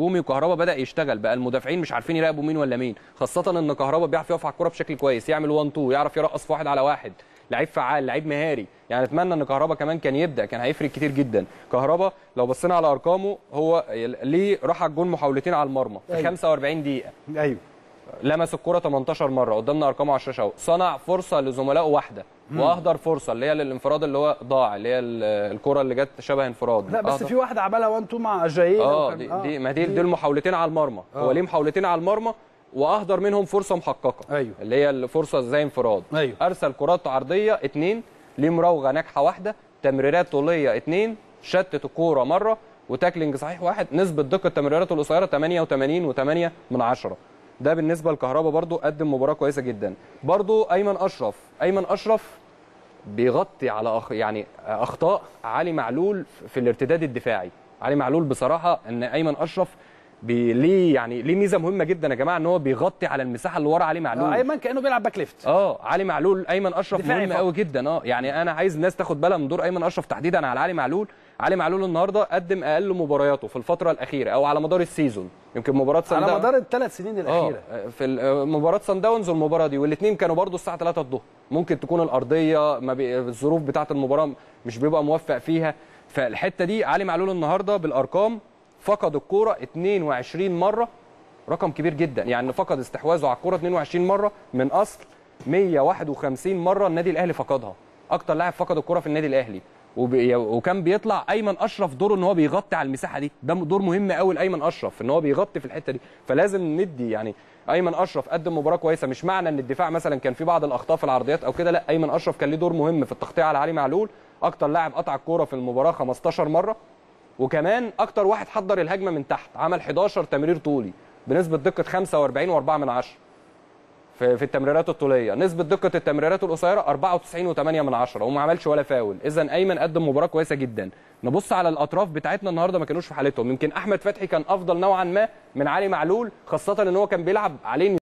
هجومي وكهربا بدا يشتغل بقى المدافعين مش عارفين يراقبوا مين ولا مين خاصه ان كهربا بيعرف يقف على الكوره بشكل كويس يعمل 1 2 يعرف يرقص في واحد على واحد لعيب فعال لعيب مهاري يعني اتمنى ان كهربا كمان كان يبدا كان هيفرق كتير جدا كهربا لو بصينا على ارقامه هو ليه راح الجون محاولتين على المرمى في أيوه. 45 دقيقه ايوه لمس الكره 18 مره قدامنا ارقامه على الشاشه صنع فرصه لزملائه واحده واهدر فرصه اللي هي للانفراد اللي هو ضاع اللي هي الكره اللي جت شبه انفراد لا بس في واحده عملها وان تو مع جايين اه دي, آه، دي ما دي دي المحاولتين على المرمى آه. هو ليه محاولتين على المرمى واهدر منهم فرصه محققه أيوه. اللي هي الفرصه زي انفراد أيوه. ارسل كرات عرضيه اثنين ليه مراوغه ناجحه واحده تمريرات طوليه اثنين شتت الكوره مره وتاكلينج صحيح واحد نسبه دقه تمريراته القصيره 88 و8 من ده بالنسبه لكهربا برضو قدم مباراه كويسه جدا برضو ايمن اشرف ايمن اشرف بيغطي على أخ... يعني اخطاء علي معلول في الارتداد الدفاعي علي معلول بصراحه ان ايمن اشرف ليه يعني ليه ميزه مهمه جدا يا جماعه ان هو بيغطي على المساحه اللي ورا علي معلول آه ايمن كانه بيلعب باك ليفت اه علي معلول ايمن اشرف مهم قوي جدا اه يعني انا عايز الناس تاخد بالها من دور ايمن اشرف تحديدا على علي معلول علي معلول النهارده قدم اقل مبارياته في الفتره الاخيره او على مدار السيزون يمكن مباراه سان على مدار الثلاث سنين آه، الاخيره آه في آه، مباراه سان داونز والمباراه دي والاثنين كانوا برده الساعه 3 الظهر ممكن تكون الارضيه ما بي... الظروف بتاعه المباراه مش بيبقى موفق فيها فالحته دي علي معلول النهارده بالارقام فقد الكوره 22 مره رقم كبير جدا يعني فقد استحواذه على الكوره 22 مره من اصل 151 مره النادي الاهلي فقدها اكتر لاعب فقد الكوره في النادي الاهلي وبي... وكان بيطلع ايمن اشرف دوره ان هو بيغطي على المساحه دي ده دور مهم قوي لايمن اشرف ان هو بيغطي في الحته دي فلازم ندي يعني ايمن اشرف قدم مباراه كويسه مش معنى ان الدفاع مثلا كان في بعض الاخطاء في العرضيات او كده لا ايمن اشرف كان ليه دور مهم في التغطيه على علي معلول اكتر لاعب قطع الكوره في المباراه 15 مره وكمان اكتر واحد حضر الهجمه من تحت عمل 11 تمرير طولي بنسبه دقه 45 و4 من 10 في في التمريرات الطوليه نسبه دقه التمريرات القصيره 94 و8 من 10 وما عملش ولا فاول اذا ايمن قدم مباراه كويسه جدا نبص على الاطراف بتاعتنا النهارده ما كانوش في حالتهم يمكن احمد فتحي كان افضل نوعا ما من علي معلول خاصه ان هو كان بيلعب عليه